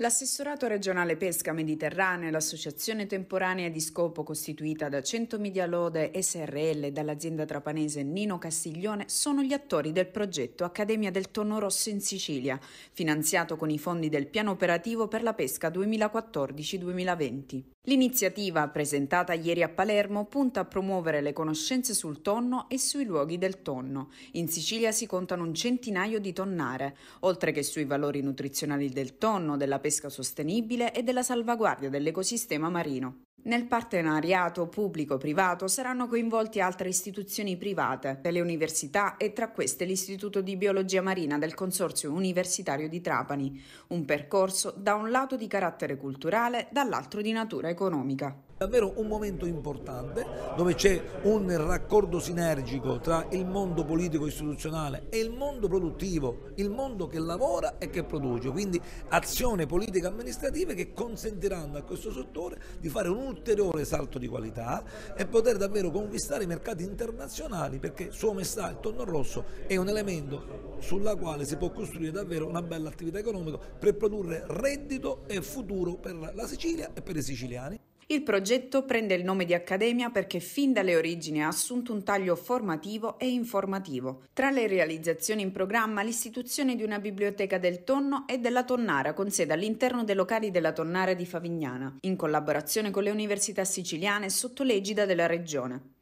L'assessorato regionale pesca mediterranea e l'associazione temporanea di scopo costituita da 100 Media Lode SRL e dall'azienda trapanese Nino Castiglione sono gli attori del progetto Accademia del Tonno Rosso in Sicilia, finanziato con i fondi del Piano Operativo per la Pesca 2014-2020. L'iniziativa presentata ieri a Palermo punta a promuovere le conoscenze sul tonno e sui luoghi del tonno. In Sicilia si contano un centinaio di tonnare, oltre che sui valori nutrizionali del tonno, della pesca sostenibile e della salvaguardia dell'ecosistema marino. Nel partenariato pubblico-privato saranno coinvolti altre istituzioni private, le università e tra queste l'Istituto di Biologia Marina del Consorzio Universitario di Trapani, un percorso da un lato di carattere culturale, dall'altro di natura economica. Davvero un momento importante dove c'è un raccordo sinergico tra il mondo politico istituzionale e il mondo produttivo, il mondo che lavora e che produce, quindi azioni politiche amministrative che consentiranno a questo settore di fare un ulteriore salto di qualità e poter davvero conquistare i mercati internazionali perché suo maestà il tonno rosso, è un elemento sulla quale si può costruire davvero una bella attività economica per produrre reddito e futuro per la Sicilia e per i siciliani. Il progetto prende il nome di Accademia perché fin dalle origini ha assunto un taglio formativo e informativo. Tra le realizzazioni in programma l'istituzione di una biblioteca del tonno e della tonnara con sede all'interno dei locali della tonnara di Favignana, in collaborazione con le università siciliane sotto l'egida della regione.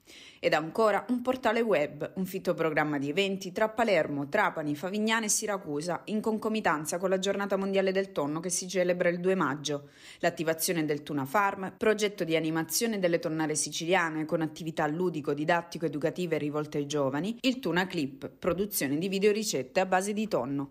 Ed ancora un portale web, un fitto programma di eventi tra Palermo, Trapani, Favignana e Siracusa, in concomitanza con la giornata mondiale del tonno che si celebra il 2 maggio, l'attivazione del Tuna Farm, progetto di animazione delle tonnare siciliane con attività ludico, didattico, educative rivolte ai giovani, il Tuna Clip, produzione di videoricette a base di tonno.